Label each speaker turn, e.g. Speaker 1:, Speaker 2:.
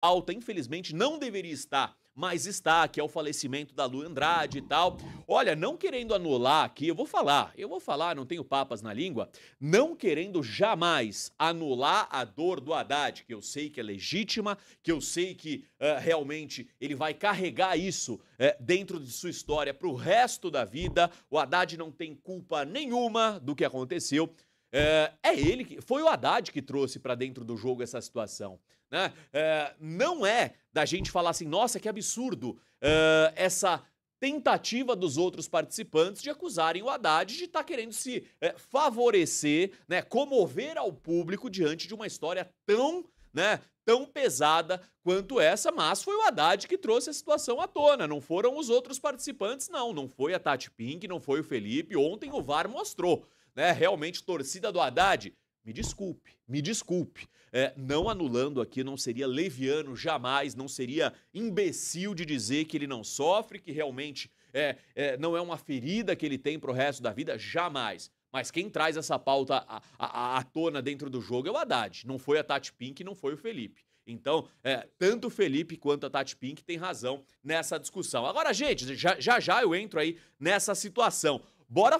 Speaker 1: alta infelizmente, não deveria estar, mas está, que é o falecimento da Lu Andrade e tal. Olha, não querendo anular aqui, eu vou falar, eu vou falar, não tenho papas na língua, não querendo jamais anular a dor do Haddad, que eu sei que é legítima, que eu sei que uh, realmente ele vai carregar isso uh, dentro de sua história para o resto da vida. O Haddad não tem culpa nenhuma do que aconteceu. É, é ele que. Foi o Haddad que trouxe para dentro do jogo essa situação. Né? É, não é da gente falar assim, nossa, que absurdo é, essa tentativa dos outros participantes de acusarem o Haddad de estar tá querendo se é, favorecer, né, comover ao público diante de uma história tão, né, tão pesada quanto essa, mas foi o Haddad que trouxe a situação à tona, não foram os outros participantes não, não foi a Tati Pink, não foi o Felipe, ontem o VAR mostrou né, realmente torcida do Haddad, me desculpe, me desculpe. É, não anulando aqui, não seria leviano jamais, não seria imbecil de dizer que ele não sofre, que realmente é, é, não é uma ferida que ele tem para o resto da vida, jamais. Mas quem traz essa pauta à, à, à, tona dentro do jogo é o Haddad. Não foi a Tati Pink, não foi o Felipe. Então, é, tanto o Felipe quanto a Tati Pink têm razão nessa discussão. Agora, gente, já já, já eu entro aí nessa situação. Bora